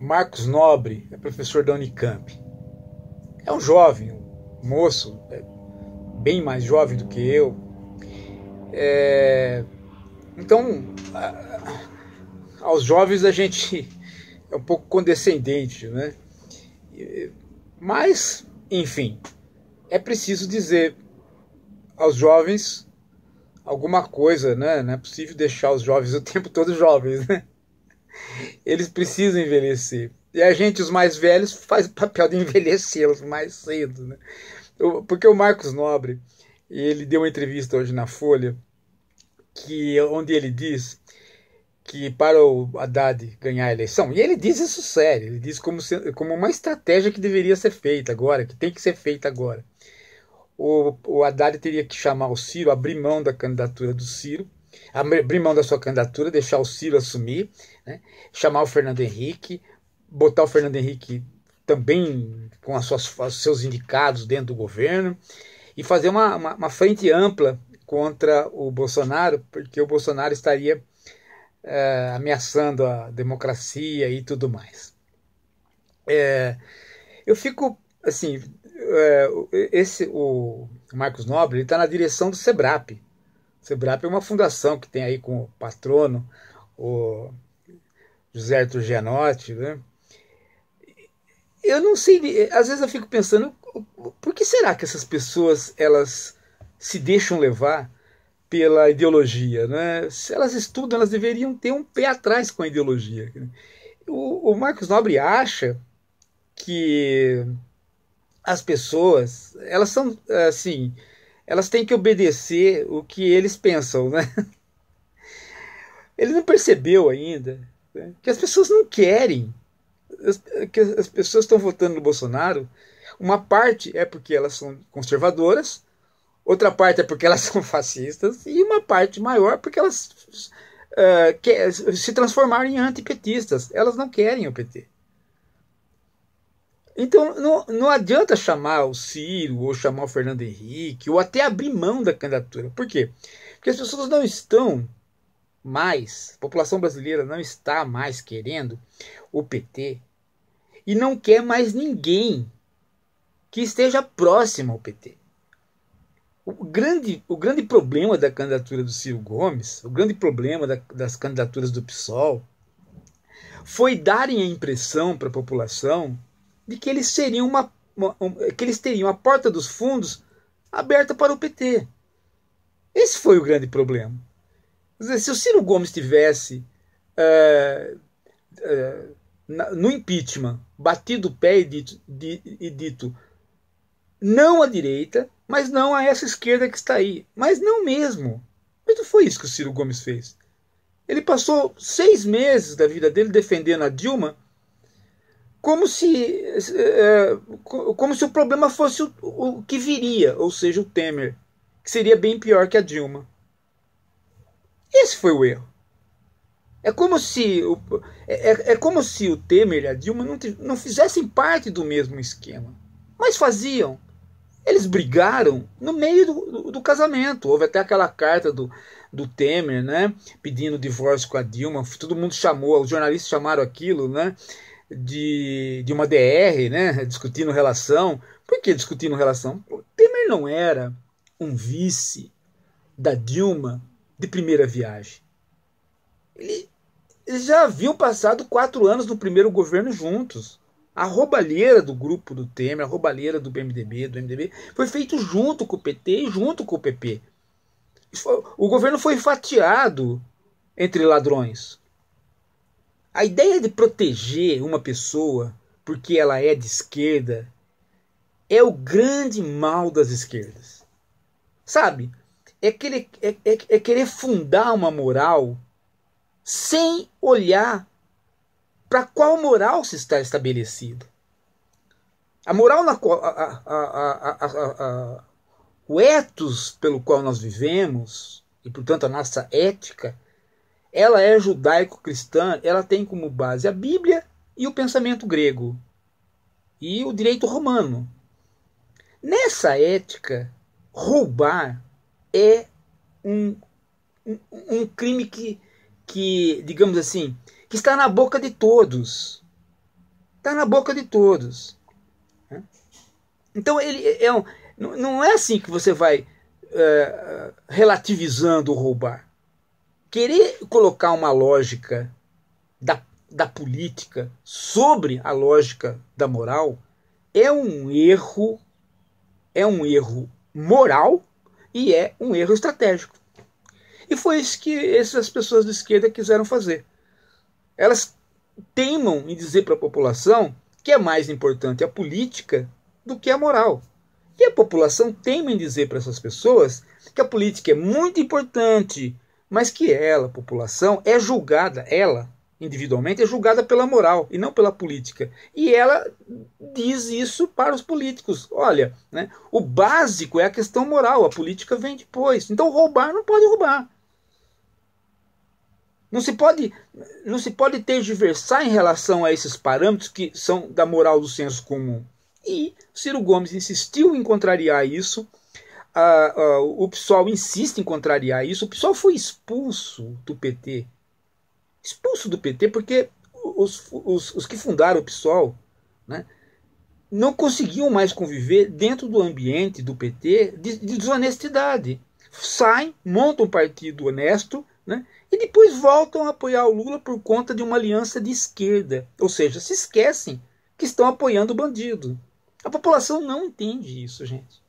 Marcos Nobre é professor da Unicamp. É um jovem, um moço, é bem mais jovem do que eu. É... Então, aos jovens a gente é um pouco condescendente, né? Mas, enfim, é preciso dizer aos jovens alguma coisa, né? Não é possível deixar os jovens o tempo todo jovens, né? Eles precisam envelhecer. E a gente, os mais velhos, faz o papel de envelhecê-los mais cedo. Né? Porque o Marcos Nobre, ele deu uma entrevista hoje na Folha, que onde ele diz que para o Haddad ganhar a eleição, e ele diz isso sério, ele diz como, se, como uma estratégia que deveria ser feita agora, que tem que ser feita agora. O, o Haddad teria que chamar o Ciro, abrir mão da candidatura do Ciro, abrir mão da sua candidatura, deixar o Ciro assumir, né? chamar o Fernando Henrique, botar o Fernando Henrique também com as suas, os seus indicados dentro do governo e fazer uma, uma, uma, frente ampla contra o Bolsonaro, porque o Bolsonaro estaria é, ameaçando a democracia e tudo mais. É, eu fico assim, é, esse o Marcos Nobre está na direção do Sebrap, SEBRAP é uma fundação que tem aí como patrono o José Arthur Gianotti, né? Eu não sei, às vezes eu fico pensando, por que será que essas pessoas elas se deixam levar pela ideologia, né? Se elas estudam, elas deveriam ter um pé atrás com a ideologia. O, o Marcos Nobre acha que as pessoas, elas são assim, elas têm que obedecer o que eles pensam, né? Ele não percebeu ainda né? que as pessoas não querem, que as pessoas estão votando no Bolsonaro. Uma parte é porque elas são conservadoras, outra parte é porque elas são fascistas e uma parte maior é porque elas uh, eh, quer, se transformaram em antipetistas. Elas não querem o PT. Então não, não adianta chamar o Ciro ou chamar o Fernando Henrique ou até abrir mão da candidatura. Por quê? Porque as pessoas não estão mais, a população brasileira não está mais querendo o PT e não quer mais ninguém que esteja próximo ao PT. O grande, o grande problema da candidatura do Ciro Gomes, o grande problema da, das candidaturas do PSOL, foi darem a impressão para a população de que eles seriam uma, uma que eles teriam a porta dos fundos aberta para o PT. Esse foi o grande problema. se o Ciro Gomes tivesse é, é, no impeachment batido o pé e dito, e dito não à direita, mas não a essa esquerda que está aí. Mas não mesmo. Mas não foi isso que o Ciro Gomes fez. Ele passou seis meses da vida dele defendendo a Dilma como se, é, como se o problema fosse o, o que viria, ou seja, o Temer, que seria bem pior que a Dilma. Esse foi o erro. É como se o, é, é, é como se o Temer e a Dilma não, não fizessem parte do mesmo esquema. Mas faziam. Eles brigaram no meio do, do, do casamento. Houve até aquela carta do, do Temer, né? Pedindo divórcio com a Dilma. Todo mundo chamou, os jornalistas chamaram aquilo, né? de, de uma DR, né, discutindo relação. Por que discutindo relação? O Temer não era um vice da Dilma de primeira viagem. Ele, eles já haviam passado quatro anos no primeiro governo juntos. A roubalheira do grupo do Temer, a roubalheira do PMDB, do MDB, foi feito junto com o PT e junto com o PP. O governo foi fatiado entre ladrões. A ideia de proteger uma pessoa porque ela é de esquerda é o grande mal das esquerdas. Sabe? É querer, é, é, é querer fundar uma moral sem olhar para qual moral se está estabelecido. A moral na qual. A, a, a, o ethos pelo qual nós vivemos, e portanto a nossa ética, ela é judaico-cristã, ela tem como base a Bíblia e o pensamento grego e o direito romano. Nessa ética, roubar é um, um, um crime que, que, digamos assim, que está na boca de todos. Está na boca de todos. Então ele é um, não é assim que você vai é, relativizando o roubar querer colocar uma lógica da, da política sobre a lógica da moral é um erro, é um erro moral e é um erro estratégico. E foi isso que essas pessoas de esquerda quiseram fazer. Elas teimam em dizer para a população que é mais importante a política do que a moral. E a população teima em dizer para essas pessoas que a política é muito importante mas que ela, população, é julgada, ela, individualmente, é julgada pela moral e não pela política. E ela diz isso para os políticos. Olha, né, o básico é a questão moral, a política vem depois. Então roubar não pode roubar. Não se pode, não se pode tergiversar em relação a esses parâmetros que são da moral do senso comum. E Ciro Gomes insistiu em contrariar isso o PSOL insiste em contrariar isso. O PSOL foi expulso do PT. Expulso do PT porque os, os, os que fundaram o PSOL né, não conseguiam mais conviver dentro do ambiente do PT de, de desonestidade. Saem, montam um partido honesto né, e depois voltam a apoiar o Lula por conta de uma aliança de esquerda. Ou seja, se esquecem que estão apoiando o bandido. A população não entende isso, gente.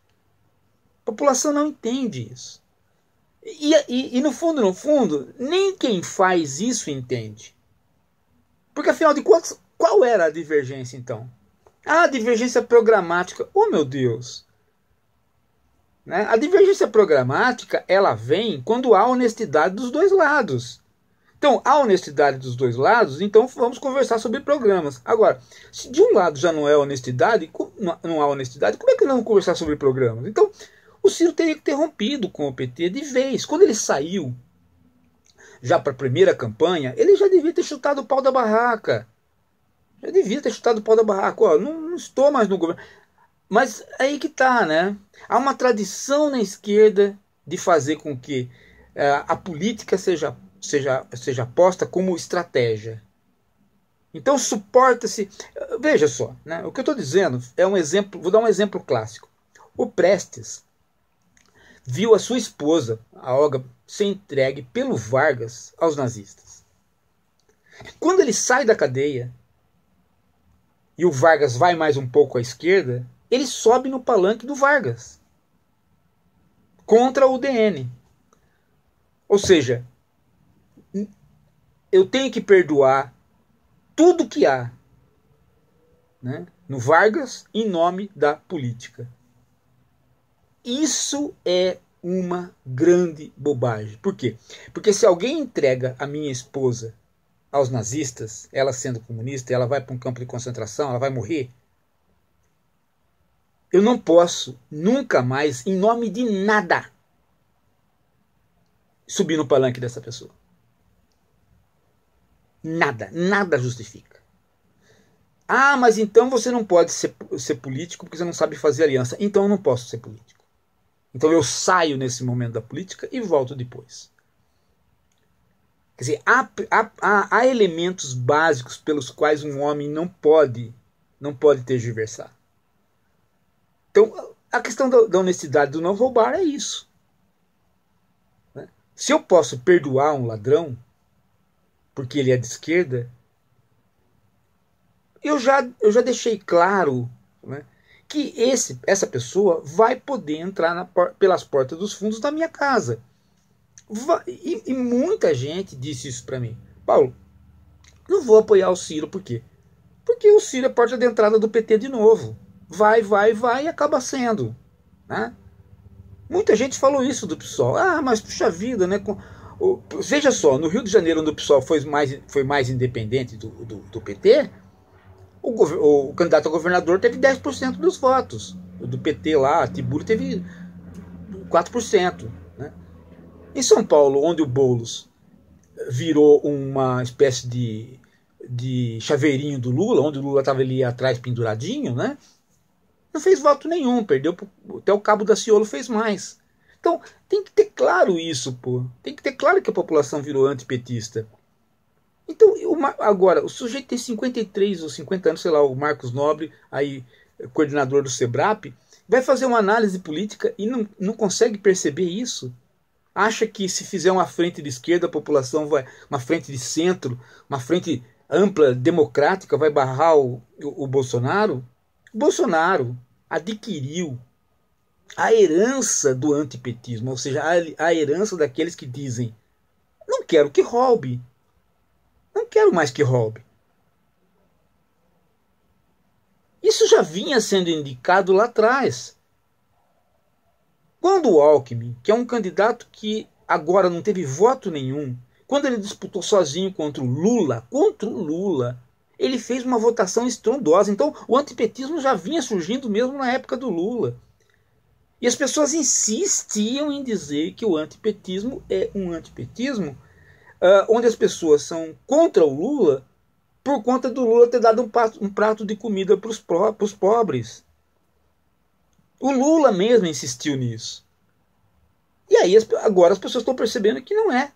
A população não entende isso. E, e, e, no fundo, no fundo, nem quem faz isso entende. Porque afinal de contas, qual era a divergência então? Ah, a divergência programática. Oh meu Deus! Né? A divergência programática ela vem quando há honestidade dos dois lados. Então, há honestidade dos dois lados, então vamos conversar sobre programas. Agora, se de um lado já não é honestidade, não há honestidade, como é que não vamos conversar sobre programas? Então, o Ciro teria que ter rompido com o PT de vez. Quando ele saiu, já para a primeira campanha, ele já devia ter chutado o pau da barraca. Já devia ter chutado o pau da barraca. Ó, não, não estou mais no governo. Mas aí que tá, né? Há uma tradição na esquerda de fazer com que uh, a política seja, seja, seja posta como estratégia. Então suporta-se. Veja só, né? o que eu estou dizendo é um exemplo. Vou dar um exemplo clássico. O Prestes, viu a sua esposa, a Olga, ser entregue pelo Vargas aos nazistas. Quando ele sai da cadeia e o Vargas vai mais um pouco à esquerda, ele sobe no palanque do Vargas contra o DN. Ou seja, eu tenho que perdoar tudo que há né, no Vargas em nome da política. Isso é uma grande bobagem. Por quê? Porque se alguém entrega a minha esposa aos nazistas, ela sendo comunista, ela vai para um campo de concentração, ela vai morrer. Eu não posso nunca mais, em nome de nada, subir no palanque dessa pessoa. Nada, nada justifica. Ah, mas então você não pode ser, ser político porque você não sabe fazer aliança. Então eu não posso ser político. Então eu saio nesse momento da política e volto depois. Quer dizer, há, há, há elementos básicos pelos quais um homem não pode não pode tergiversar. Então, a questão da, da honestidade do não roubar é isso. Né? Se eu posso perdoar um ladrão porque ele é de esquerda, eu já, eu já deixei claro né, que esse, essa pessoa vai poder entrar na, pelas portas dos fundos da minha casa. Vai, e, e, muita gente disse isso para mim. Paulo, não vou apoiar o Ciro, por quê? Porque o Ciro é porta de entrada do PT de novo. Vai, vai, vai e acaba sendo. Né? Muita gente falou isso do PSOL. Ah, mas puxa vida, né? Com, o, veja só, no Rio de Janeiro, onde o PSOL foi mais, foi mais independente do, do, do PT, o, o candidato a governador teve 10% dos votos. Do PT lá, Tibúrio teve 4%. Né? Em São Paulo, onde o Boulos virou uma espécie de, de chaveirinho do Lula, onde o Lula estava ali atrás penduradinho, né? não fez voto nenhum, perdeu. Até o Cabo da Ciolo fez mais. Então, tem que ter claro isso, pô. Tem que ter claro que a população virou antipetista. Então, eu, agora, o sujeito tem 53 ou 50 anos, sei lá, o Marcos Nobre, aí coordenador do SEBRAP, vai fazer uma análise política e não, não consegue perceber isso? Acha que se fizer uma frente de esquerda, a população vai. uma frente de centro, uma frente ampla, democrática, vai barrar o, o, o Bolsonaro? O Bolsonaro adquiriu a herança do antipetismo, ou seja, a, a herança daqueles que dizem não quero que roube, quero mais que roube. Isso já vinha sendo indicado lá atrás. Quando o Alckmin, que é um candidato que agora não teve voto nenhum, quando ele disputou sozinho contra o Lula, contra o Lula, ele fez uma votação estrondosa. Então, o antipetismo já vinha surgindo mesmo na época do Lula. E as pessoas insistiam em dizer que o antipetismo é um antipetismo uh, onde as pessoas são contra o Lula por conta do Lula ter dado um prato, um prato de comida para os pro, pobres. O Lula mesmo insistiu nisso. E aí as, agora as pessoas estão percebendo que não é.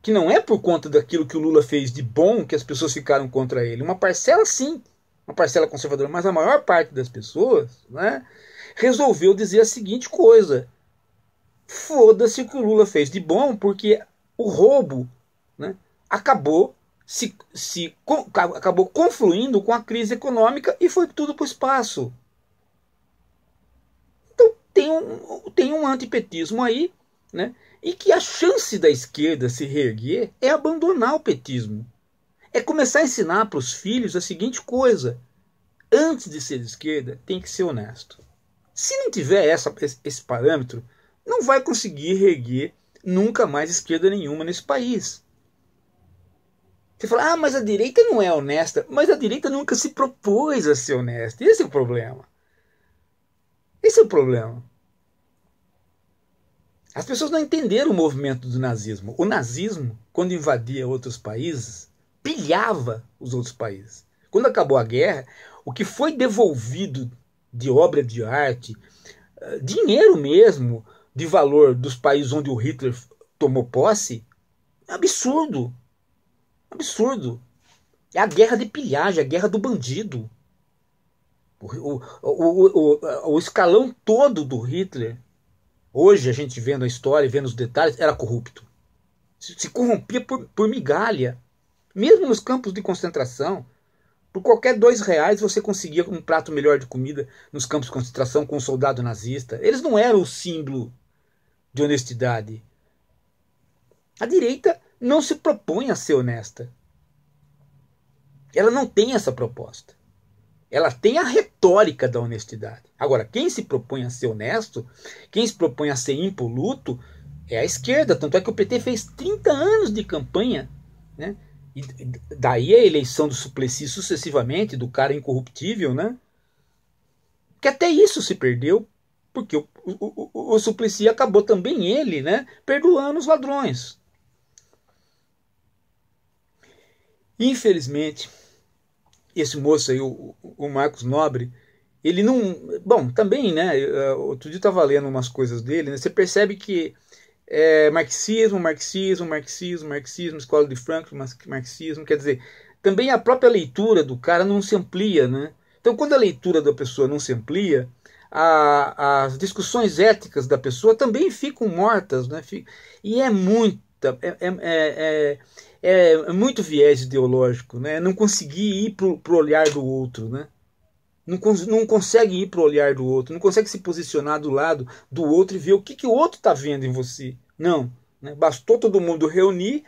Que não é por conta daquilo que o Lula fez de bom que as pessoas ficaram contra ele. Uma parcela sim, uma parcela conservadora, mas a maior parte das pessoas né, resolveu dizer a seguinte coisa. Foda-se o que o Lula fez de bom, porque o roubo né, acabou se, se com, acabou confluindo com a crise econômica e foi tudo para o espaço. Então tem um, tem um antipetismo aí, né? E que a chance da esquerda se reerguer é abandonar o petismo. É começar a ensinar para os filhos a seguinte coisa: antes de ser de esquerda, tem que ser honesto. Se não tiver essa, esse parâmetro, não vai conseguir reerguer nunca mais esquerda nenhuma nesse país. Você fala, ah, mas a direita não é honesta. Mas a direita nunca se propôs a ser honesta. Esse é o problema. Esse é o problema. As pessoas não entenderam o movimento do nazismo. O nazismo, quando invadia outros países, pilhava os outros países. Quando acabou a guerra, o que foi devolvido de obra de arte, eh, dinheiro mesmo, de valor dos países onde o Hitler tomou posse é absurdo. Absurdo. É a guerra de pilhagem, a guerra do bandido. O, o, o, o, escalão todo do Hitler, hoje a gente vendo a história, vendo os detalhes, era corrupto. Se, se corrompia por, por migalha. Mesmo nos campos de concentração, por qualquer dois reais você conseguia um prato melhor de comida nos campos de concentração com um soldado nazista. Eles não eram o símbolo de honestidade. A direita não se propõe a ser honesta. Ela não tem essa proposta. Ela tem a retórica da honestidade. Agora, quem se propõe a ser honesto, quem se propõe a ser impoluto, é a esquerda. Tanto é que o PT fez 30 anos de campanha, né? E daí a eleição do Suplicy sucessivamente, do cara incorruptível, né? Que até isso se perdeu, porque o o, o, o Suplicy acabou também ele, né, perdoando os ladrões. Infelizmente, esse moço aí, o, o Marcos Nobre, ele não. Bom, também, né? Outro dia eu estava lendo umas coisas dele, né? Você percebe que é, marxismo, marxismo, marxismo, marxismo, escola de Frankfurt, marxismo, quer dizer, também a própria leitura do cara não se amplia, né? Então, quando a leitura da pessoa não se amplia, a, as discussões éticas da pessoa também ficam mortas. Né? E é muita, é, é, é, é muito viés ideológico. Né? Não conseguir ir para o olhar do outro. Né? Não, não consegue ir para o olhar do outro, não consegue se posicionar do lado do outro e ver o que, que o outro está vendo em você. Não. Né? Bastou todo mundo reunir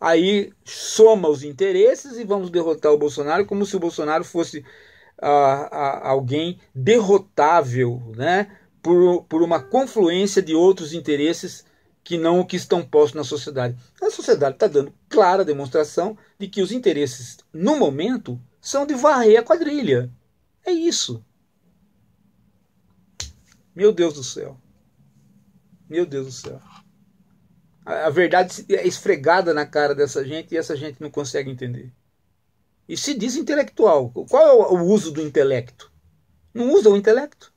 aí soma os interesses e vamos derrotar o Bolsonaro como se o Bolsonaro fosse alguém derrotável né, por, por uma confluência de outros interesses que não o que estão postos na sociedade. A sociedade está dando clara demonstração de que os interesses, no momento, são de varrer a quadrilha. É isso. Meu Deus do céu. Meu Deus do céu. A, a verdade é esfregada na cara dessa gente e essa gente não consegue entender e se diz intelectual. Qual é o uso do intelecto? Não usa o intelecto.